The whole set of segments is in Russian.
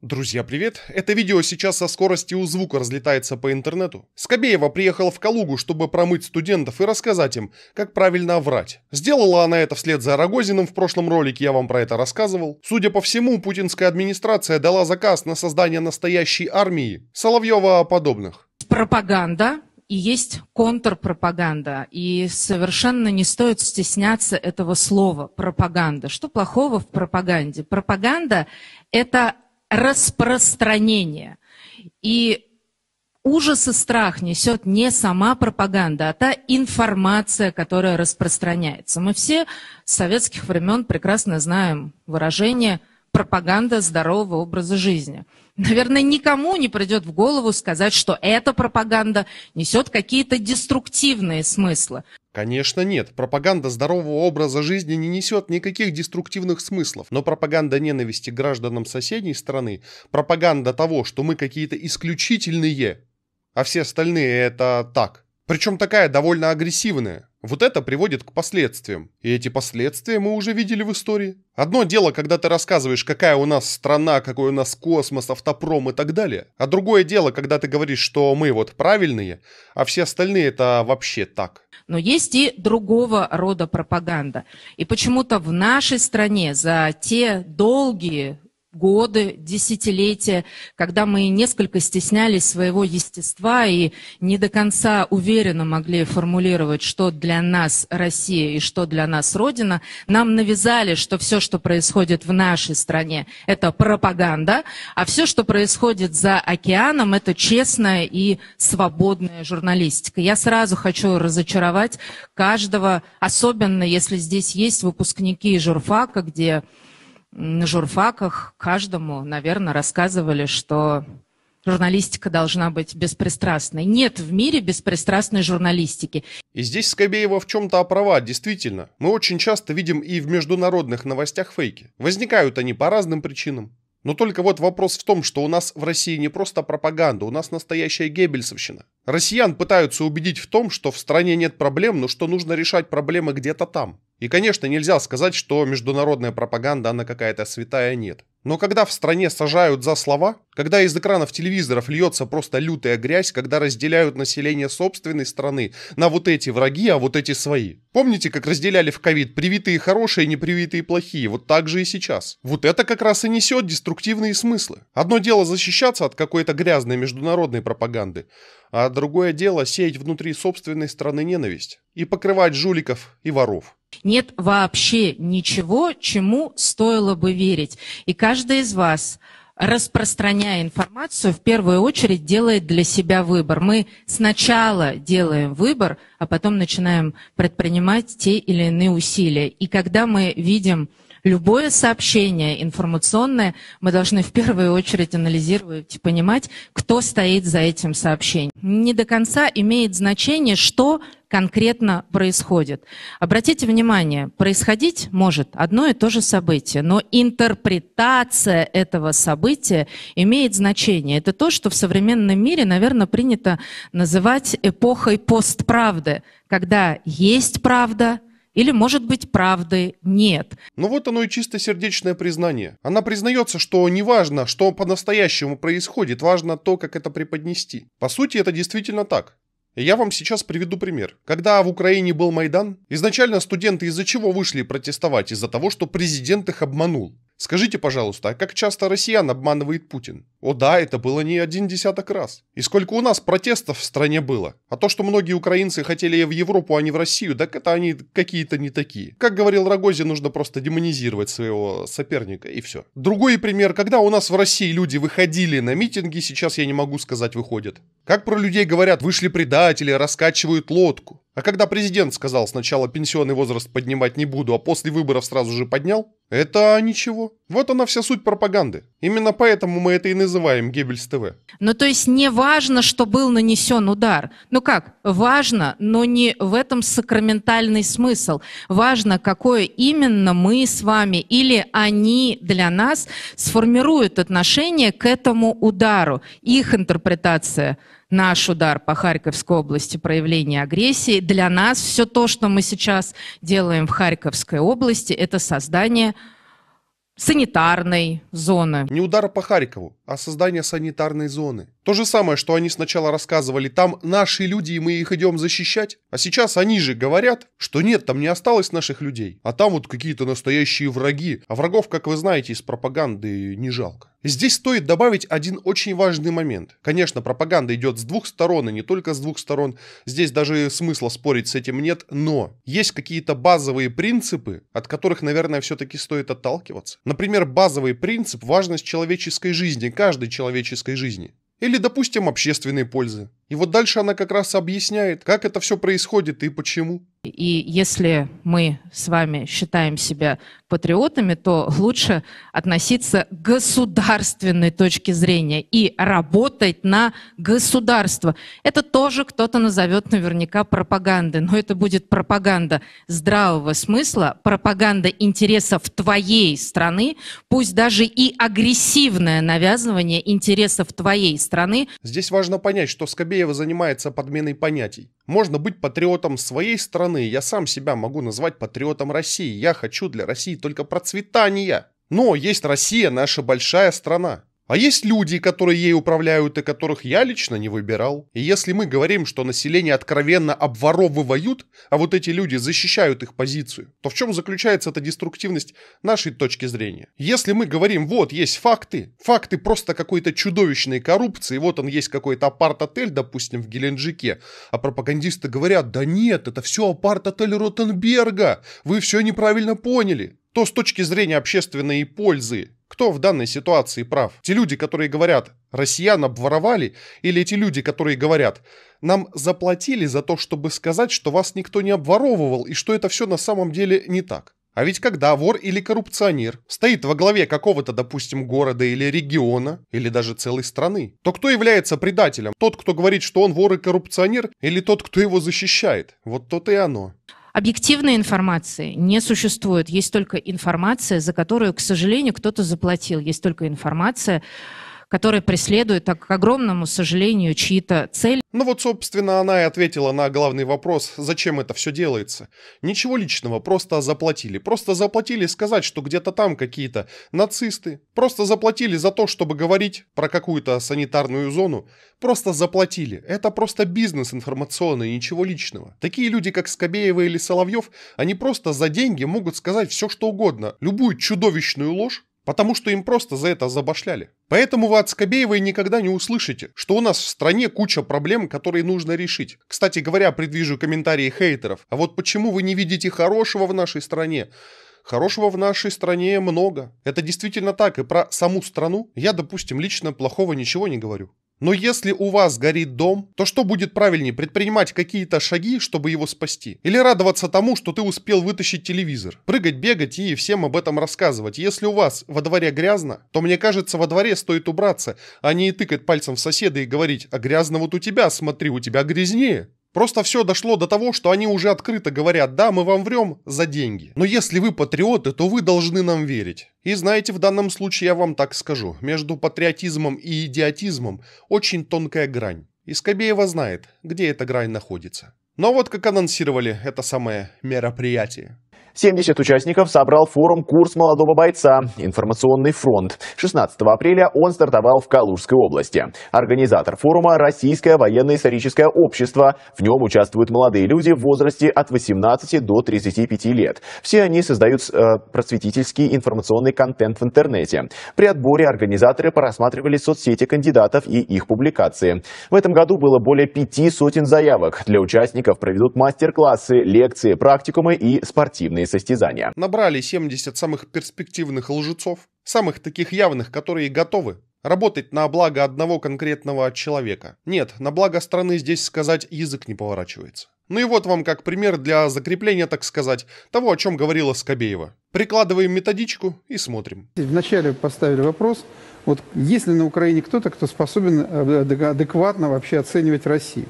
Друзья, привет! Это видео сейчас со скоростью звука разлетается по интернету. Скобеева приехала в Калугу, чтобы промыть студентов и рассказать им, как правильно врать. Сделала она это вслед за Рогозиным в прошлом ролике, я вам про это рассказывал. Судя по всему, путинская администрация дала заказ на создание настоящей армии Соловьева о подобных. Пропаганда, и есть контрпропаганда. И совершенно не стоит стесняться этого слова «пропаганда». Что плохого в пропаганде? Пропаганда – это Распространение И ужас и страх несет не сама пропаганда, а та информация, которая распространяется. Мы все с советских времен прекрасно знаем выражение «пропаганда здорового образа жизни». Наверное, никому не придет в голову сказать, что эта пропаганда несет какие-то деструктивные смыслы. Конечно нет, пропаганда здорового образа жизни не несет никаких деструктивных смыслов, но пропаганда ненависти гражданам соседней страны, пропаганда того, что мы какие-то исключительные, а все остальные это так – причем такая довольно агрессивная. Вот это приводит к последствиям. И эти последствия мы уже видели в истории. Одно дело, когда ты рассказываешь, какая у нас страна, какой у нас космос, автопром и так далее. А другое дело, когда ты говоришь, что мы вот правильные, а все остальные это вообще так. Но есть и другого рода пропаганда. И почему-то в нашей стране за те долгие годы, десятилетия, когда мы несколько стеснялись своего естества и не до конца уверенно могли формулировать, что для нас Россия и что для нас Родина, нам навязали, что все, что происходит в нашей стране, это пропаганда, а все, что происходит за океаном, это честная и свободная журналистика. Я сразу хочу разочаровать каждого, особенно если здесь есть выпускники журфака, где на журфаках каждому, наверное, рассказывали, что журналистика должна быть беспристрастной. Нет в мире беспристрастной журналистики. И здесь Скобеева в чем-то права, действительно. Мы очень часто видим и в международных новостях фейки. Возникают они по разным причинам. Но только вот вопрос в том, что у нас в России не просто пропаганда, у нас настоящая геббельсовщина. Россиян пытаются убедить в том, что в стране нет проблем, но что нужно решать проблемы где-то там. И, конечно, нельзя сказать, что международная пропаганда, она какая-то святая, нет. Но когда в стране сажают за слова, когда из экранов телевизоров льется просто лютая грязь, когда разделяют население собственной страны на вот эти враги, а вот эти свои. Помните, как разделяли в ковид привитые хорошие, а непривитые плохие? Вот так же и сейчас. Вот это как раз и несет деструктивные смыслы. Одно дело защищаться от какой-то грязной международной пропаганды, а другое дело сеять внутри собственной страны ненависть и покрывать жуликов и воров. Нет вообще ничего, чему стоило бы верить. И каждый из вас, распространяя информацию, в первую очередь делает для себя выбор. Мы сначала делаем выбор, а потом начинаем предпринимать те или иные усилия. И когда мы видим любое сообщение информационное мы должны в первую очередь анализировать и понимать, кто стоит за этим сообщением. Не до конца имеет значение, что конкретно происходит. Обратите внимание, происходить может одно и то же событие, но интерпретация этого события имеет значение. Это то, что в современном мире, наверное, принято называть эпохой постправды, когда есть правда, или, может быть, правды нет. Но вот оно и чисто сердечное признание. Она признается, что не важно, что по-настоящему происходит, важно то, как это преподнести. По сути, это действительно так. Я вам сейчас приведу пример. Когда в Украине был Майдан, изначально студенты из-за чего вышли протестовать? Из-за того, что президент их обманул. Скажите, пожалуйста, а как часто россиян обманывает Путин? О да, это было не один десяток раз. И сколько у нас протестов в стране было? А то, что многие украинцы хотели в Европу, а не в Россию, так это они какие-то не такие. Как говорил Рогозин, нужно просто демонизировать своего соперника и все. Другой пример, когда у нас в России люди выходили на митинги, сейчас я не могу сказать выходят. Как про людей говорят, вышли предатели, раскачивают лодку. А когда президент сказал сначала пенсионный возраст поднимать не буду, а после выборов сразу же поднял, это ничего. Вот она вся суть пропаганды. Именно поэтому мы это и называем Геббельс ТВ. Ну то есть не важно, что был нанесен удар. Ну как, важно, но не в этом сакраментальный смысл. Важно, какое именно мы с вами или они для нас сформируют отношение к этому удару. Их интерпретация – наш удар по Харьковской области проявления агрессии. Для нас все то, что мы сейчас делаем в Харьковской области, это создание санитарной зоны. Не удар по Харькову, а создание санитарной зоны. То же самое, что они сначала рассказывали, там наши люди, и мы их идем защищать. А сейчас они же говорят, что нет, там не осталось наших людей. А там вот какие-то настоящие враги. А врагов, как вы знаете, из пропаганды не жалко. Здесь стоит добавить один очень важный момент. Конечно, пропаганда идет с двух сторон, и не только с двух сторон. Здесь даже смысла спорить с этим нет, но есть какие-то базовые принципы, от которых, наверное, все-таки стоит отталкиваться. Например, базовый принцип – важность человеческой жизни, каждой человеческой жизни. Или, допустим, общественной пользы. И вот дальше она как раз объясняет, как это все происходит и почему. И если мы с вами считаем себя патриотами, то лучше относиться к государственной точке зрения и работать на государство. Это тоже кто-то назовет наверняка пропагандой, но это будет пропаганда здравого смысла, пропаганда интересов твоей страны, пусть даже и агрессивное навязывание интересов твоей страны. Здесь важно понять, что Скобеева занимается подменой понятий. Можно быть патриотом своей страны. Я сам себя могу назвать патриотом России. Я хочу для России только процветания. Но есть Россия, наша большая страна. А есть люди, которые ей управляют и которых я лично не выбирал. И если мы говорим, что население откровенно обворовывают, а вот эти люди защищают их позицию, то в чем заключается эта деструктивность нашей точки зрения? Если мы говорим, вот есть факты, факты просто какой-то чудовищной коррупции, вот он есть какой-то апарт-отель, допустим, в Геленджике, а пропагандисты говорят, да нет, это все апарт-отель Ротенберга, вы все неправильно поняли. То с точки зрения общественной пользы кто в данной ситуации прав? Те люди, которые говорят, россиян обворовали, или эти люди, которые говорят, нам заплатили за то, чтобы сказать, что вас никто не обворовывал и что это все на самом деле не так? А ведь когда вор или коррупционер стоит во главе какого-то, допустим, города или региона, или даже целой страны, то кто является предателем? Тот, кто говорит, что он вор и коррупционер, или тот, кто его защищает? Вот то-то и оно. Объективной информации не существует. Есть только информация, за которую, к сожалению, кто-то заплатил. Есть только информация, который преследует, так, к огромному сожалению, чьи-то цели. Ну вот, собственно, она и ответила на главный вопрос, зачем это все делается. Ничего личного, просто заплатили. Просто заплатили сказать, что где-то там какие-то нацисты. Просто заплатили за то, чтобы говорить про какую-то санитарную зону. Просто заплатили. Это просто бизнес информационный, ничего личного. Такие люди, как Скобеева или Соловьев, они просто за деньги могут сказать все, что угодно. Любую чудовищную ложь, потому что им просто за это забашляли. Поэтому вы от Скобеевой никогда не услышите, что у нас в стране куча проблем, которые нужно решить. Кстати говоря, предвижу комментарии хейтеров. А вот почему вы не видите хорошего в нашей стране? Хорошего в нашей стране много. Это действительно так, и про саму страну я, допустим, лично плохого ничего не говорю. Но если у вас горит дом, то что будет правильнее, предпринимать какие-то шаги, чтобы его спасти? Или радоваться тому, что ты успел вытащить телевизор? Прыгать, бегать и всем об этом рассказывать. Если у вас во дворе грязно, то мне кажется, во дворе стоит убраться, а не тыкать пальцем в соседа и говорить «А грязно вот у тебя, смотри, у тебя грязнее». Просто все дошло до того, что они уже открыто говорят, да, мы вам врем за деньги. Но если вы патриоты, то вы должны нам верить. И знаете, в данном случае я вам так скажу, между патриотизмом и идиотизмом очень тонкая грань. И Скобеева знает, где эта грань находится. Но вот как анонсировали это самое мероприятие. 70 участников собрал форум «Курс молодого бойца. Информационный фронт». 16 апреля он стартовал в Калужской области. Организатор форума – Российское военно-историческое общество. В нем участвуют молодые люди в возрасте от 18 до 35 лет. Все они создают э, просветительский информационный контент в интернете. При отборе организаторы просматривали соцсети кандидатов и их публикации. В этом году было более пяти сотен заявок. Для участников проведут мастер-классы, лекции, практикумы и спортивные состязания. Набрали 70 самых перспективных лжецов, самых таких явных, которые готовы работать на благо одного конкретного человека. Нет, на благо страны здесь сказать язык не поворачивается. Ну и вот вам как пример для закрепления, так сказать, того, о чем говорила Скобеева. Прикладываем методичку и смотрим. Вначале поставили вопрос, вот есть ли на Украине кто-то, кто способен э, адекватно вообще оценивать Россию?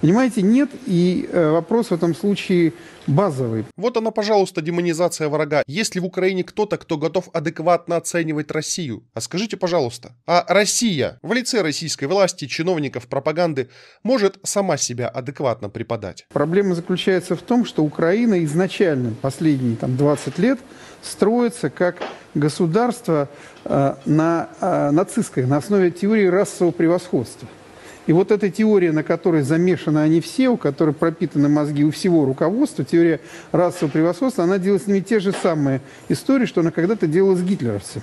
Понимаете, нет, и э, вопрос в этом случае базовый. Вот она, пожалуйста, демонизация врага. Есть ли в Украине кто-то, кто готов адекватно оценивать Россию? А скажите, пожалуйста, а Россия в лице российской власти, чиновников, пропаганды может сама себя адекватно преподать? Проблема заключается в том, что Украина изначально последние там, 20 лет строится как государство э, на э, нацистской, на основе теории расового превосходства. И вот эта теория, на которой замешаны они все, у которой пропитаны мозги у всего руководства, теория расового превосходства, она делает с ними те же самые истории, что она когда-то делала с гитлеровцами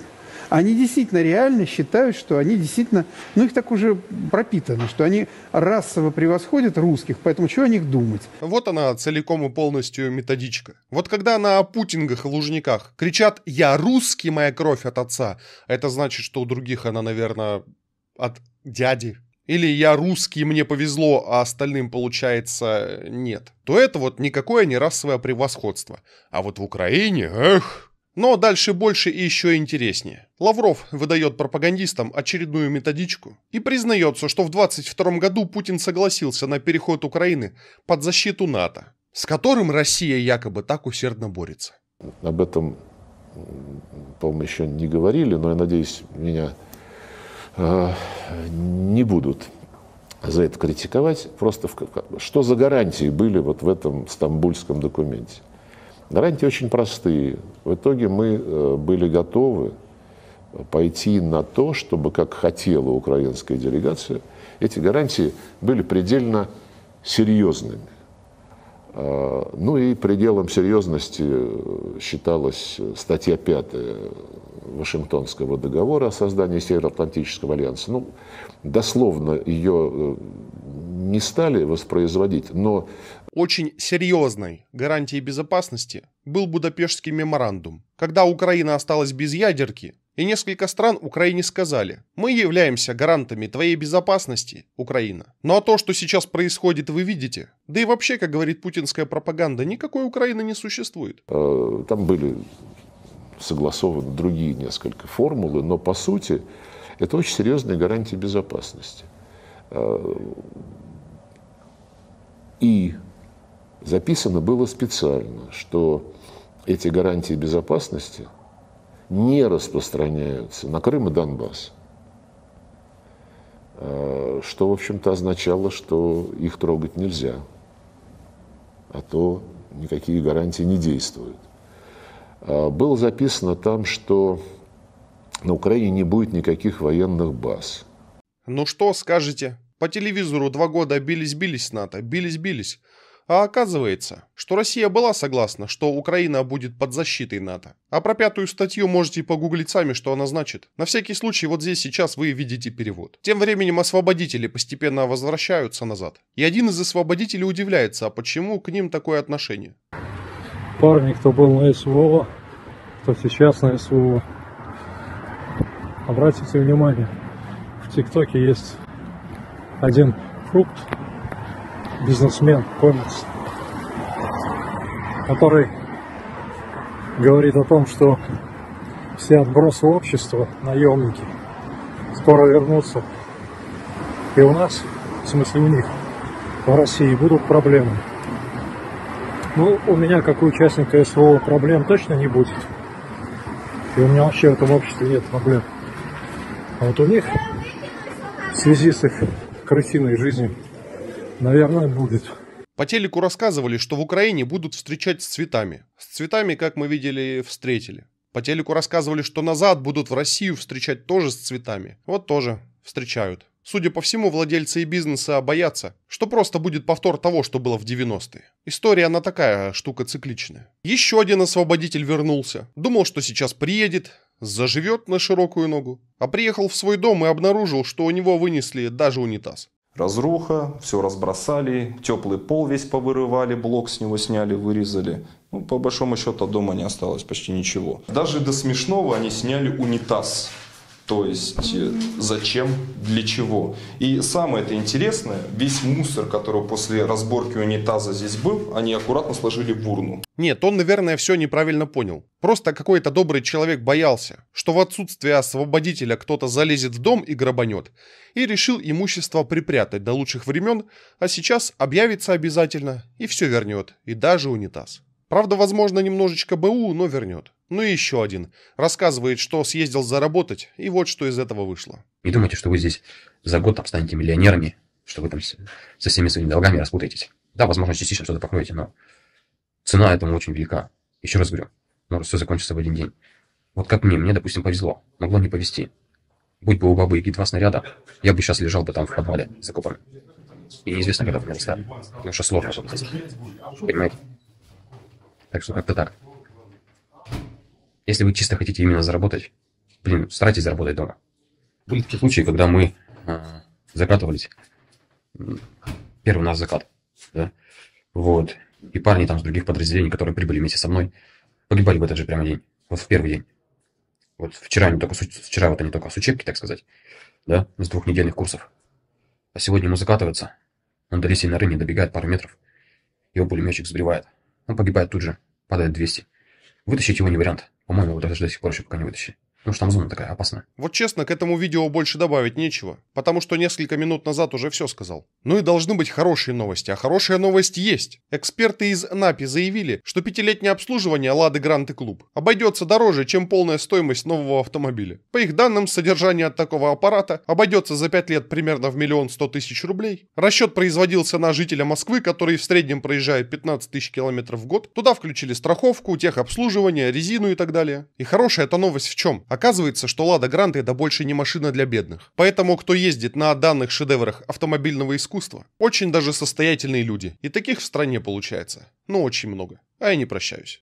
они действительно реально считают, что они действительно, ну их так уже пропитано, что они расово превосходят русских, поэтому что о них думать? Вот она целиком и полностью методичка. Вот когда на Путингах и Лужниках кричат «Я русский, моя кровь от отца», это значит, что у других она, наверное, от дяди, или я русский, мне повезло, а остальным получается нет, то это вот никакое не расовое превосходство. А вот в Украине, эх, но дальше больше и еще интереснее. Лавров выдает пропагандистам очередную методичку и признается, что в 22 году Путин согласился на переход Украины под защиту НАТО, с которым Россия якобы так усердно борется. Об этом, по-моему, еще не говорили, но я надеюсь, меня э, не будут за это критиковать. Просто в, что за гарантии были вот в этом стамбульском документе? Гарантии очень простые. В итоге мы э, были готовы пойти на то, чтобы, как хотела украинская делегация, эти гарантии были предельно серьезными. А, ну и пределом серьезности э, считалась э, статья 5 Вашингтонского договора о создании Североатлантического альянса. Ну, дословно ее не стали воспроизводить, но очень серьезной гарантией безопасности был Будапештский меморандум, когда Украина осталась без ядерки, и несколько стран Украине сказали, мы являемся гарантами твоей безопасности, Украина. Ну а то, что сейчас происходит, вы видите. Да и вообще, как говорит путинская пропаганда, никакой Украины не существует. Э, там были согласованы другие несколько формулы, но по сути это очень серьезная гарантия безопасности. Э, и записано было специально, что эти гарантии безопасности не распространяются на Крым и Донбасс. А, что, в общем-то, означало, что их трогать нельзя, а то никакие гарантии не действуют. А, было записано там, что на Украине не будет никаких военных баз. Ну что скажете? По телевизору два года бились-бились НАТО, бились-бились. А оказывается, что Россия была согласна, что Украина будет под защитой НАТО. А про пятую статью можете погуглить сами, что она значит. На всякий случай, вот здесь сейчас вы видите перевод. Тем временем освободители постепенно возвращаются назад. И один из освободителей удивляется, а почему к ним такое отношение. Парни, кто был на СВО, кто сейчас на СВО, обратите внимание, в ТикТоке есть один фрукт, бизнесмен, комикс, который говорит о том, что все отбросы общества, наемники, скоро вернутся. И у нас, в смысле у них, в России будут проблемы. Ну, у меня, как у участника СВО, проблем точно не будет. И у меня вообще в этом обществе нет проблем. А вот у них, в связи с их крысиной жизнью, Наверное, будет. По телеку рассказывали, что в Украине будут встречать с цветами. С цветами, как мы видели, встретили. По телеку рассказывали, что назад будут в Россию встречать тоже с цветами. Вот тоже встречают. Судя по всему, владельцы и бизнеса боятся, что просто будет повтор того, что было в 90-е. История, она такая, штука цикличная. Еще один освободитель вернулся. Думал, что сейчас приедет, заживет на широкую ногу. А приехал в свой дом и обнаружил, что у него вынесли даже унитаз. Разруха, все разбросали, теплый пол весь повырывали, блок с него сняли, вырезали. Ну, по большому счету дома не осталось почти ничего. Даже до смешного они сняли унитаз. То есть э, зачем, для чего. И самое это интересное, весь мусор, который после разборки унитаза здесь был, они аккуратно сложили в урну. Нет, он, наверное, все неправильно понял. Просто какой-то добрый человек боялся, что в отсутствие освободителя кто-то залезет в дом и грабанет, и решил имущество припрятать до лучших времен, а сейчас объявится обязательно и все вернет, и даже унитаз. Правда, возможно, немножечко БУ, но вернет. Ну и еще один. Рассказывает, что съездил заработать, и вот что из этого вышло. Не думайте, что вы здесь за год там станете миллионерами, что вы там со всеми своими долгами распутаетесь. Да, возможно, частично что-то покроете, но цена этому очень велика. Еще раз говорю, может ну, все закончится в один день. Вот как мне, мне, допустим, повезло. Могло не повезти. Будь бы у бабы и два снаряда, я бы сейчас лежал бы там в подвале за копами. И неизвестно, когда бы меня доставили. Потому что сложно, понимаете? Так что как-то так. Если вы чисто хотите именно заработать, блин, старайтесь заработать дома. Были такие случаи, когда мы э, закатывались. Первый у нас закат. Да? Вот. И парни там с других подразделений, которые прибыли вместе со мной, погибали в этот же прямо день. Вот в первый день. Вот вчера они только, вчера вот они только с учебки, так сказать, да, с двухнедельных курсов. А сегодня ему закатывается. Он до лисей на рынке добегает пару метров. Его пулеметчик сбривает. Он погибает тут же. Падает 200. Вытащить его не вариант. По-моему, его даже до сих пор еще пока не вытащили. Потому ну, что там зона такая опасная. Вот честно, к этому видео больше добавить нечего, потому что несколько минут назад уже все сказал. Ну и должны быть хорошие новости, а хорошая новость есть. Эксперты из НАПИ заявили, что пятилетнее обслуживание Лады Грант и Клуб обойдется дороже, чем полная стоимость нового автомобиля. По их данным, содержание от такого аппарата обойдется за 5 лет примерно в миллион сто тысяч рублей. Расчет производился на жителя Москвы, который в среднем проезжает 15 тысяч километров в год. Туда включили страховку, техобслуживание, резину и так далее. И хорошая эта новость в чем? Оказывается, что Лада Гранта это больше не машина для бедных. Поэтому, кто ездит на данных шедеврах автомобильного искусства, очень даже состоятельные люди. И таких в стране получается. Ну, очень много. А я не прощаюсь.